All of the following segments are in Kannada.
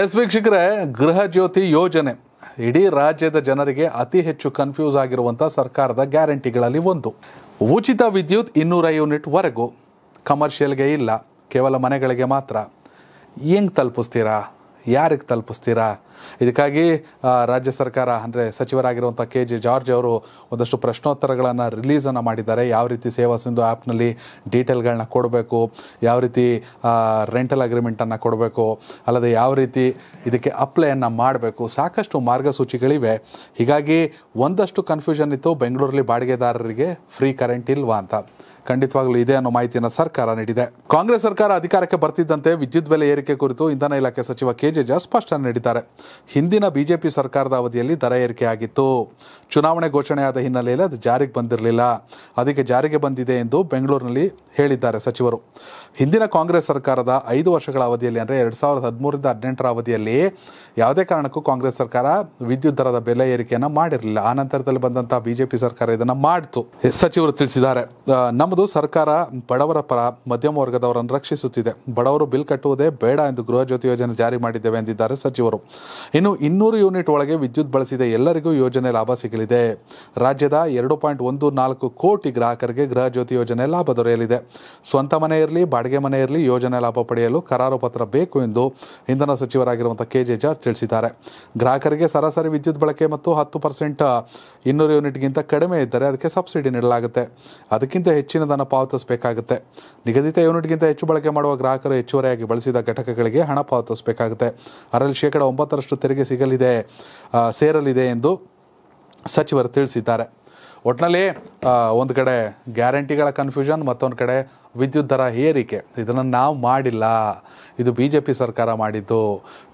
ಎಸ್ ವೀಕ್ಷಕರೇ ಗೃಹ ಜ್ಯೋತಿ ಯೋಜನೆ ಇಡೀ ರಾಜ್ಯದ ಜನರಿಗೆ ಅತಿ ಹೆಚ್ಚು ಕನ್ಫ್ಯೂಸ್ ಆಗಿರುವಂಥ ಸರ್ಕಾರದ ಗ್ಯಾರಂಟಿಗಳಲ್ಲಿ ಒಂದು ಉಚಿತ ವಿದ್ಯುತ್ ಇನ್ನೂರ ಯೂನಿಟ್ವರೆಗೂ ಕಮರ್ಷಿಯಲ್ಗೆ ಇಲ್ಲ ಕೇವಲ ಮನೆಗಳಿಗೆ ಮಾತ್ರ ಹೆಂಗೆ ತಲುಪಿಸ್ತೀರಾ ಯಾರಿಗೆ ತಲುಪಿಸ್ತೀರಾ ಇದಕ್ಕಾಗಿ ರಾಜ್ಯ ಸರ್ಕಾರ ಅಂದರೆ ಸಚಿವರಾಗಿರುವಂಥ ಕೆ ಜೆ ಜಾರ್ಜ್ ಅವರು ಒಂದಷ್ಟು ಪ್ರಶ್ನೋತ್ತರಗಳನ್ನು ರಿಲೀಸನ್ನು ಮಾಡಿದ್ದಾರೆ ಯಾವ ರೀತಿ ಸೇವಾ ಸಿಂಧು ಆ್ಯಪ್ನಲ್ಲಿ ಡೀಟೇಲ್ಗಳನ್ನ ಕೊಡಬೇಕು ಯಾವ ರೀತಿ ರೆಂಟಲ್ ಅಗ್ರಿಮೆಂಟನ್ನು ಕೊಡಬೇಕು ಅಲ್ಲದೆ ಯಾವ ರೀತಿ ಇದಕ್ಕೆ ಅಪ್ಲೈಯನ್ನು ಮಾಡಬೇಕು ಸಾಕಷ್ಟು ಮಾರ್ಗಸೂಚಿಗಳಿವೆ ಹೀಗಾಗಿ ಒಂದಷ್ಟು ಕನ್ಫ್ಯೂಷನ್ ಇತ್ತು ಬೆಂಗಳೂರಲ್ಲಿ ಬಾಡಿಗೆದಾರರಿಗೆ ಫ್ರೀ ಕರೆಂಟ್ ಇಲ್ವಾ ಅಂತ ಖಂಡಿತವಾಗಲೂ ಇದೆ ಅನ್ನೋ ಮಾಹಿತಿಯನ್ನು ಸರ್ಕಾರ ನೀಡಿದೆ ಕಾಂಗ್ರೆಸ್ ಸರ್ಕಾರ ಅಧಿಕಾರಕ್ಕೆ ಬರ್ತಿದ್ದಂತೆ ವಿದ್ಯುತ್ ಬೆಲೆ ಏರಿಕೆ ಕುರಿತು ಇಂಧನ ಇಲಾಖೆ ಸಚಿವ ಕೆಜೆಜ ಸ್ಪಷ್ಟನೆ ನೀಡಿದ್ದಾರೆ ಹಿಂದಿನ ಬಿಜೆಪಿ ಸರ್ಕಾರದ ಅವಧಿಯಲ್ಲಿ ದರ ಏರಿಕೆ ಆಗಿತ್ತು ಚುನಾವಣೆ ಘೋಷಣೆಯಾದ ಹಿನ್ನೆಲೆಯಲ್ಲಿ ಅದು ಜಾರಿಗೆ ಬಂದಿರಲಿಲ್ಲ ಅದಕ್ಕೆ ಜಾರಿಗೆ ಬಂದಿದೆ ಎಂದು ಬೆಂಗಳೂರಿನಲ್ಲಿ ಹೇಳಿದ್ದಾರೆ ಸಚಿವರು ಹಿಂದಿನ ಕಾಂಗ್ರೆಸ್ ಸರ್ಕಾರದ ಐದು ವರ್ಷಗಳ ಅವಧಿಯಲ್ಲಿ ಅಂದರೆ ಎರಡು ಸಾವಿರದ ಹದಿಮೂರಿಂದ ಹದಿನೆಂಟರ ಅವಧಿಯಲ್ಲಿ ಯಾವುದೇ ಕಾರಣಕ್ಕೂ ಕಾಂಗ್ರೆಸ್ ಸರ್ಕಾರ ವಿದ್ಯುತ್ ದರದ ಬೆಲೆ ಏರಿಕೆಯನ್ನು ಮಾಡಿರಲಿಲ್ಲ ಆ ನಂತರದಲ್ಲಿ ಬಂದಂತಹ ಬಿಜೆಪಿ ಸರ್ಕಾರ ಇದನ್ನು ಮಾಡಿತು ಸಚಿವರು ತಿಳಿಸಿದ್ದಾರೆ ನಮ್ಮ ಸರ್ಕಾರ ಬಡವರ ಪರ ಮಧ್ಯಮ ವರ್ಗದವರನ್ನು ರಕ್ಷಿಸುತ್ತಿದೆ ಬಡವರು ಬಿಲ್ ಕಟ್ಟುವುದೇ ಬೇಡ ಎಂದು ಗೃಹ ಜ್ಯೋತಿ ಯೋಜನೆ ಜಾರಿ ಮಾಡಿದ್ದೇವೆ ಎಂದಿದ್ದಾರೆ ಸಚಿವರು ಇನ್ನು ಇನ್ನೂರು ಯೂನಿಟ್ ಒಳಗೆ ವಿದ್ಯುತ್ ಬಳಸಿದ ಎಲ್ಲರಿಗೂ ಯೋಜನೆ ಲಾಭ ಸಿಗಲಿದೆ ರಾಜ್ಯದ ಎರಡು ಪಾಯಿಂಟ್ ಒಂದು ನಾಲ್ಕು ಕೋಟಿ ಗ್ರಾಹಕರಿಗೆ ಗೃಹ ಜ್ಯೋತಿ ಯೋಜನೆ ಲಾಭ ದೊರೆಯಲಿದೆ ಸ್ವಂತ ಮನೆ ಇರಲಿ ಬಾಡಿಗೆ ಮನೆ ಇರಲಿ ಯೋಜನೆ ಲಾಭ ಪಡೆಯಲು ಕರಾರು ಪತ್ರ ಬೇಕು ಎಂದು ಇಂಧನ ಸಚಿವರಾಗಿರುವಂತಹ ಕೆ ಜೆ ಜಾರ್ಜ್ ತಿಳಿಸಿದ್ದಾರೆ ಗ್ರಾಹಕರಿಗೆ ಸರಾಸರಿ ವಿದ್ಯುತ್ ಬಳಕೆ ಮತ್ತು ಹತ್ತು ಪರ್ಸೆಂಟ್ ಇನ್ನೂರು ಯೂನಿಟ್ಗಿಂತ ಕಡಿಮೆ ಇದ್ದರೆ ಅದಕ್ಕೆ ಸಬ್ಸಿಡಿ ನೀಡಲಾಗುತ್ತೆ ಅದಕ್ಕಿಂತ ಹೆಚ್ಚಿನ ಹೆಚ್ಚಿನ ಪಾವತಿಸಬೇಕಾಗುತ್ತೆ ನಿಗದಿತ ಯೂನಿಟ್ಗಿಂತ ಹೆಚ್ಚು ಬಳಕೆ ಮಾಡುವ ಗ್ರಾಹಕರು ಹೆಚ್ಚುವರಿಯಾಗಿ ಬಳಸಿದ ಘಟಕಗಳಿಗೆ ಹಣ ಪಾವತಿಸಬೇಕಾಗುತ್ತೆ ಅದರಲ್ಲಿ ಶೇಕಡ ಒಂಬತ್ತರಷ್ಟು ತೆರಿಗೆ ಸಿಗಲಿದೆ ಸೇರಲಿದೆ ಎಂದು ಸಚಿವರು ತಿಳಿಸಿದ್ದಾರೆ ಒಟ್ನಲ್ಲಿ ಒಂದು ಕಡೆ ಗ್ಯಾರಂಟಿಗಳ ಕನ್ಫ್ಯೂಷನ್ ಮತ್ತೊಂದು ಕಡೆ ವಿದ್ಯುತ್ ದರ ಏರಿಕೆ ಇದನ್ನು ನಾವು ಮಾಡಿಲ್ಲ ಇದು ಬಿ ಜೆ ಪಿ ಸರ್ಕಾರ ಮಾಡಿದ್ದು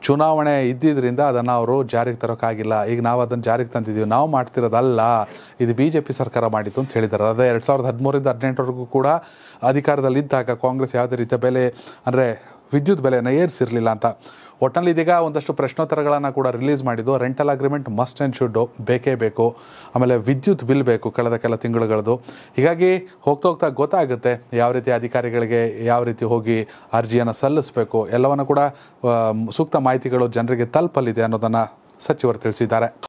ಚುನಾವಣೆ ಇದ್ದಿದ್ದರಿಂದ ಅದನ್ನು ಅವರು ಜಾರಿಗೆ ತರೋಕ್ಕಾಗಿಲ್ಲ ಈಗ ನಾವು ಅದನ್ನು ಜಾರಿಗೆ ತಂದಿದ್ದೀವಿ ನಾವು ಮಾಡ್ತಿರೋದಲ್ಲ ಇದು ಬಿ ಜೆ ಪಿ ಸರ್ಕಾರ ಮಾಡಿತ್ತು ಅಂತ ಹೇಳಿದ್ದಾರೆ ಅದೇ ಎರಡು ಸಾವಿರದ ಹದಿಮೂರಿಂದ ಹದಿನೆಂಟರವರೆಗೂ ಕೂಡ ಅಧಿಕಾರದಲ್ಲಿದ್ದಾಗ ಕಾಂಗ್ರೆಸ್ ಯಾವುದೇ ರೀತಿಯ ಬೆಲೆ ಅಂದರೆ ವಿದ್ಯುತ್ ಬೆಲೆಯನ್ನು ಏರಿಸಿರಲಿಲ್ಲ ಅಂತ ಒಟ್ಟಿನಲ್ಲಿ ಇದೀಗ ಒಂದಷ್ಟು ಪ್ರಶ್ನೋತ್ತರಗಳನ್ನು ಕೂಡ ರಿಲೀಸ್ ಮಾಡಿದ್ದು rental agreement must and should ಬೇಕೇ ಬೇಕು ಆಮೇಲೆ ವಿದ್ಯುತ್ ಬಿಲ್ ಬೇಕು ಕಳೆದ ಕೆಲ ತಿಂಗಳುಗಳದು ಹೀಗಾಗಿ ಹೋಗ್ತಾ ಹೋಗ್ತಾ ಗೊತ್ತಾಗುತ್ತೆ ಯಾವ ರೀತಿ ಅಧಿಕಾರಿಗಳಿಗೆ ಯಾವ ರೀತಿ ಹೋಗಿ ಅರ್ಜಿಯನ್ನು ಸಲ್ಲಿಸಬೇಕು ಎಲ್ಲವನ್ನು ಕೂಡ ಸೂಕ್ತ ಮಾಹಿತಿಗಳು ಜನರಿಗೆ ತಲುಪಲಿದೆ ಅನ್ನೋದನ್ನು ಸಚಿವರು ತಿಳಿಸಿದ್ದಾರೆ